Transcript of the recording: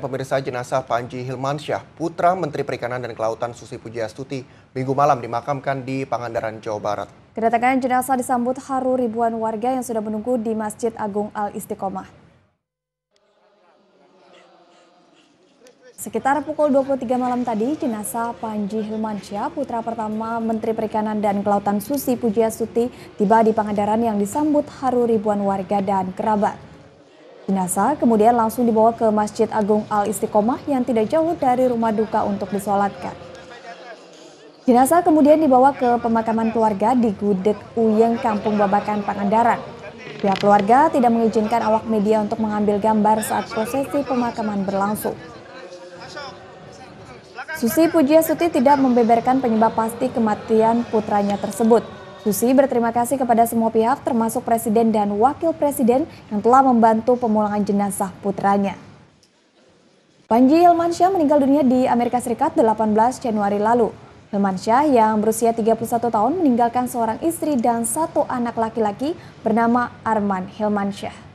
Pemirsa jenazah Panji Hilmansyah, putra Menteri Perikanan dan Kelautan Susi Pujiastuti, minggu malam dimakamkan di Pangandaran, Jawa Barat. Kedatangan jenazah disambut haru ribuan warga yang sudah menunggu di Masjid Agung Al-Istiqomah. Sekitar pukul 23 malam tadi, jenazah Panji Hilmansyah, putra pertama Menteri Perikanan dan Kelautan Susi Pujiastuti, tiba di Pangandaran yang disambut haru ribuan warga dan kerabat. Jenazah kemudian langsung dibawa ke Masjid Agung Al Istiqomah yang tidak jauh dari rumah duka untuk disolatkan. Jenazah kemudian dibawa ke pemakaman keluarga di Gudeg Uyeng, Kampung Babakan, Pangandaran. Pihak keluarga tidak mengizinkan awak media untuk mengambil gambar saat prosesi pemakaman berlangsung. Susi Pujiasuti tidak membeberkan penyebab pasti kematian putranya tersebut. Susi berterima kasih kepada semua pihak termasuk Presiden dan Wakil Presiden yang telah membantu pemulangan jenazah putranya. Panji Hilmansyah meninggal dunia di Amerika Serikat 18 Januari lalu. Hilmansyah yang berusia 31 tahun meninggalkan seorang istri dan satu anak laki-laki bernama Arman Hilmansyah.